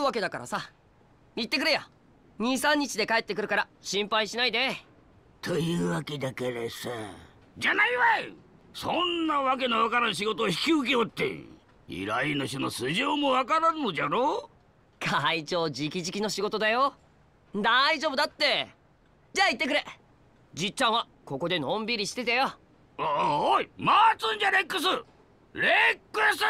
うわけだからさ行ってくれよ23日で帰ってくるから心配しないでというわけだからさじゃないわいそんなわけのわからん仕事を引き受けおって依頼主の素性もわからんのじゃろ会長直々の仕事だよ大丈夫だってじゃあ行ってくれじっちゃんはここでのんびりしててよおい待つんじゃレックスレックス